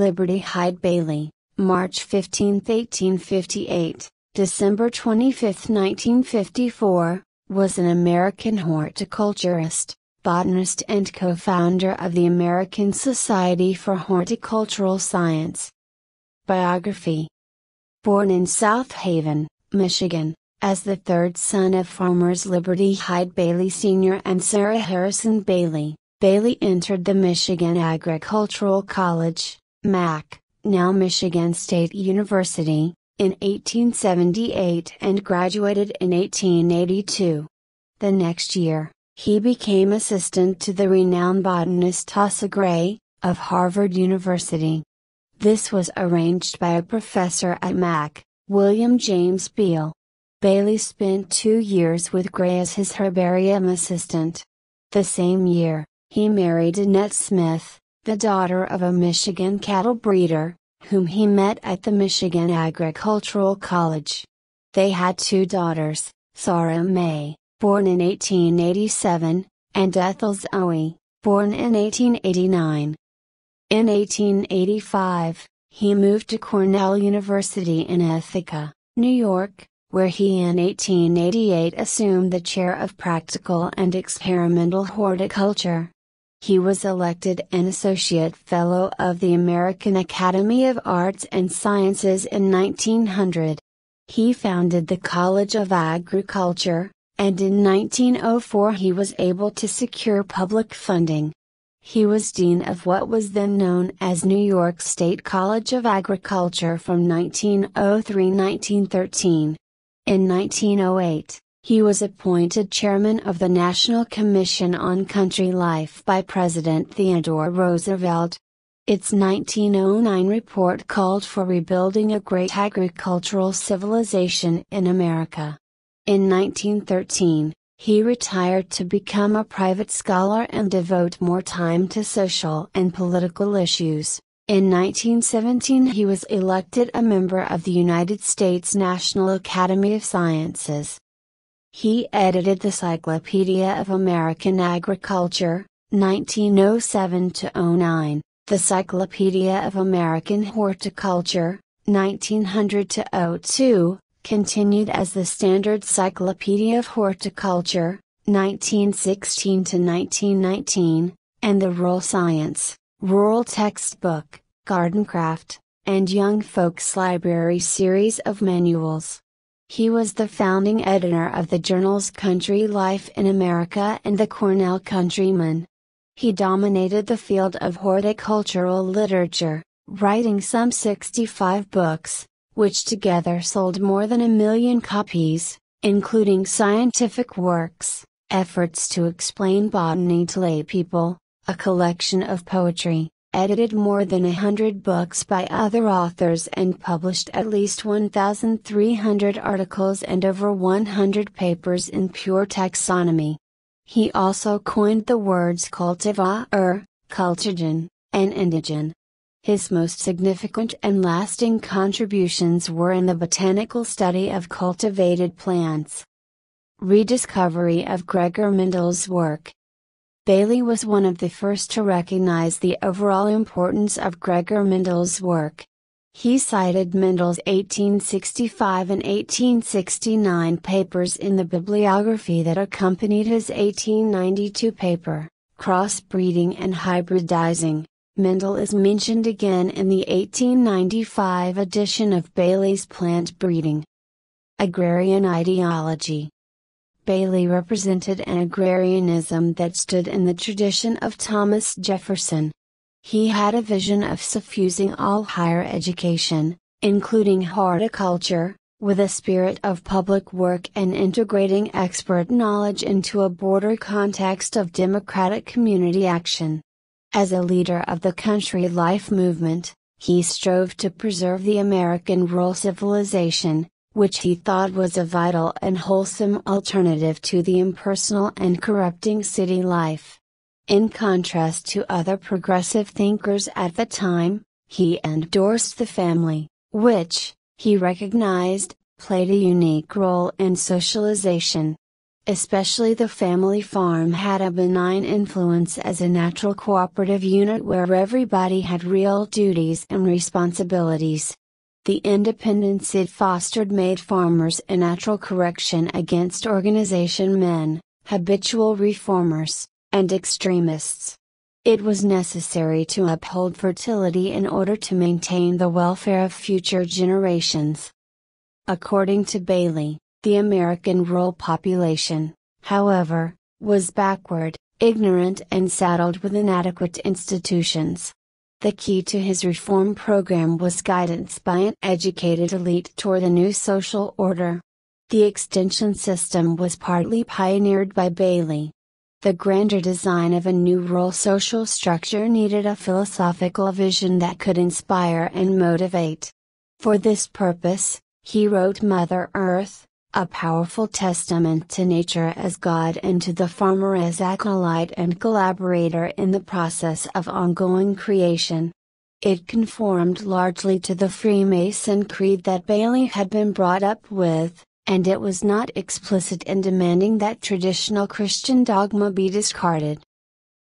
Liberty Hyde Bailey, March 15, 1858, December 25, 1954, was an American horticulturist, botanist and co-founder of the American Society for Horticultural Science. Biography Born in South Haven, Michigan, as the third son of farmers Liberty Hyde Bailey Sr. and Sarah Harrison Bailey, Bailey entered the Michigan Agricultural College, Mac, now Michigan State University, in 1878 and graduated in 1882. The next year, he became assistant to the renowned botanist Asa Gray, of Harvard University. This was arranged by a professor at Mac, William James Beale. Bailey spent two years with Gray as his herbarium assistant. The same year, he married Annette Smith, the daughter of a Michigan cattle breeder, whom he met at the Michigan Agricultural College. They had two daughters, Sarah May, born in 1887, and Ethel Zoe, born in 1889. In 1885, he moved to Cornell University in Ithaca, New York, where he in 1888 assumed the chair of practical and experimental horticulture he was elected an Associate Fellow of the American Academy of Arts and Sciences in 1900. He founded the College of Agriculture, and in 1904 he was able to secure public funding. He was dean of what was then known as New York State College of Agriculture from 1903 1913. In 1908, he was appointed chairman of the National Commission on Country Life by President Theodore Roosevelt. Its 1909 report called for rebuilding a great agricultural civilization in America. In 1913, he retired to become a private scholar and devote more time to social and political issues. In 1917 he was elected a member of the United States National Academy of Sciences. He edited the Cyclopedia of American Agriculture, 1907 09, the Cyclopedia of American Horticulture, 1900 02, continued as the standard Cyclopedia of Horticulture, 1916 1919, and the Rural Science, Rural Textbook, Gardencraft, and Young Folks Library series of manuals. He was the founding editor of the journals Country Life in America and the Cornell Countryman. He dominated the field of horticultural literature, writing some 65 books, which together sold more than a million copies, including scientific works, efforts to explain botany to laypeople, a collection of poetry, edited more than a hundred books by other authors and published at least 1,300 articles and over 100 papers in pure taxonomy. He also coined the words cultivar, cultigen, and indigen. His most significant and lasting contributions were in the botanical study of cultivated plants. Rediscovery of Gregor Mendel's work Bailey was one of the first to recognize the overall importance of Gregor Mendel's work. He cited Mendel's 1865 and 1869 papers in the bibliography that accompanied his 1892 paper, Crossbreeding and Hybridizing. Mendel is mentioned again in the 1895 edition of Bailey's Plant Breeding. Agrarian Ideology Bailey represented an agrarianism that stood in the tradition of Thomas Jefferson. He had a vision of suffusing all higher education, including horticulture, with a spirit of public work and integrating expert knowledge into a broader context of democratic community action. As a leader of the country life movement, he strove to preserve the American rural civilization, which he thought was a vital and wholesome alternative to the impersonal and corrupting city life. In contrast to other progressive thinkers at the time, he endorsed the family, which, he recognized, played a unique role in socialization. Especially the family farm had a benign influence as a natural cooperative unit where everybody had real duties and responsibilities, the independence it fostered made farmers a natural correction against organization men, habitual reformers, and extremists. It was necessary to uphold fertility in order to maintain the welfare of future generations. According to Bailey, the American rural population, however, was backward, ignorant, and saddled with inadequate institutions. The key to his reform program was guidance by an educated elite toward a new social order. The extension system was partly pioneered by Bailey. The grander design of a new rural social structure needed a philosophical vision that could inspire and motivate. For this purpose, he wrote Mother Earth, a powerful testament to nature as God and to the farmer as acolyte and collaborator in the process of ongoing creation. It conformed largely to the Freemason creed that Bailey had been brought up with, and it was not explicit in demanding that traditional Christian dogma be discarded.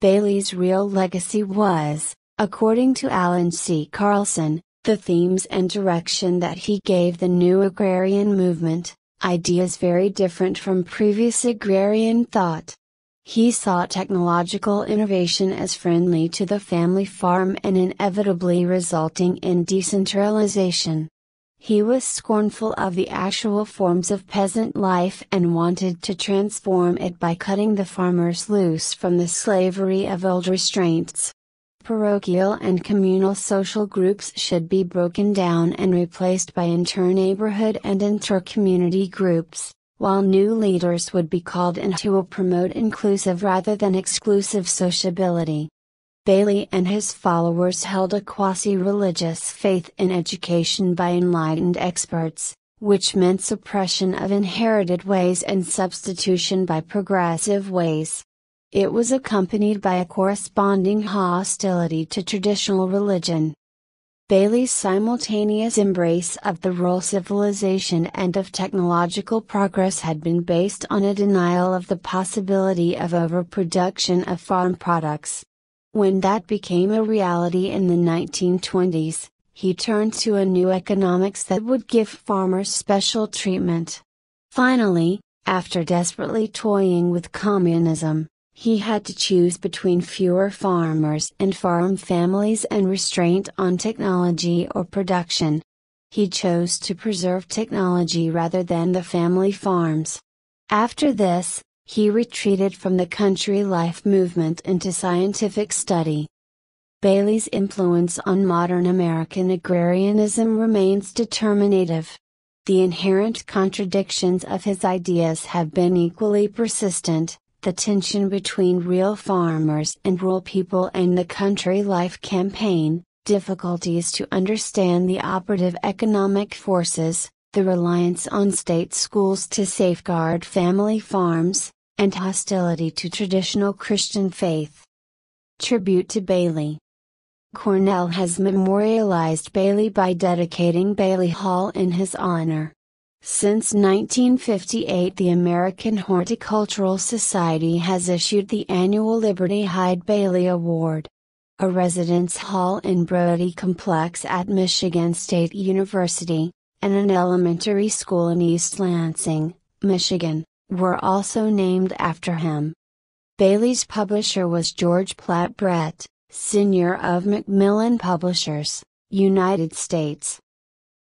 Bailey's real legacy was, according to Alan C. Carlson, the themes and direction that he gave the new agrarian movement ideas very different from previous agrarian thought. He saw technological innovation as friendly to the family farm and inevitably resulting in decentralization. He was scornful of the actual forms of peasant life and wanted to transform it by cutting the farmers loose from the slavery of old restraints. Parochial and communal social groups should be broken down and replaced by inter-neighborhood and inter-community groups, while new leaders would be called in who will promote inclusive rather than exclusive sociability. Bailey and his followers held a quasi-religious faith in education by enlightened experts, which meant suppression of inherited ways and substitution by progressive ways. It was accompanied by a corresponding hostility to traditional religion. Bailey's simultaneous embrace of the rural civilization and of technological progress had been based on a denial of the possibility of overproduction of farm products. When that became a reality in the 1920s, he turned to a new economics that would give farmers special treatment. Finally, after desperately toying with communism, he had to choose between fewer farmers and farm families and restraint on technology or production. He chose to preserve technology rather than the family farms. After this, he retreated from the country life movement into scientific study. Bailey's influence on modern American agrarianism remains determinative. The inherent contradictions of his ideas have been equally persistent, the tension between real farmers and rural people and the Country Life Campaign, difficulties to understand the operative economic forces, the reliance on state schools to safeguard family farms, and hostility to traditional Christian faith. Tribute to Bailey Cornell has memorialized Bailey by dedicating Bailey Hall in his honor. Since 1958 the American Horticultural Society has issued the annual Liberty Hyde Bailey Award. A residence hall in Brody Complex at Michigan State University, and an elementary school in East Lansing, Michigan, were also named after him. Bailey's publisher was George Platt Brett, Sr. of Macmillan Publishers, United States.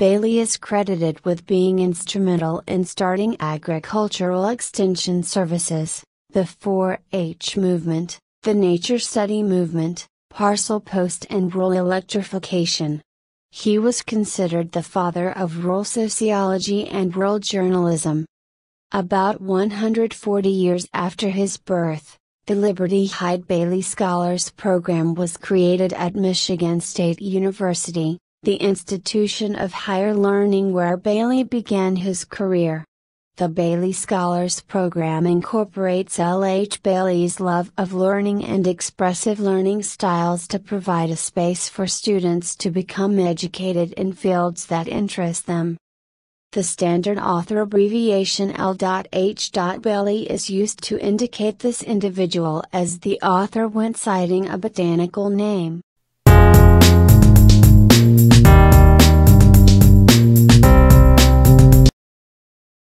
Bailey is credited with being instrumental in starting agricultural extension services, the 4 H movement, the nature study movement, parcel post, and rural electrification. He was considered the father of rural sociology and rural journalism. About 140 years after his birth, the Liberty Hyde Bailey Scholars Program was created at Michigan State University, the institution of higher learning where Bailey began his career. The Bailey Scholars Program incorporates L. H. Bailey's love of learning and expressive learning styles to provide a space for students to become educated in fields that interest them. The standard author abbreviation L.H. Bailey is used to indicate this individual as the author when citing a botanical name.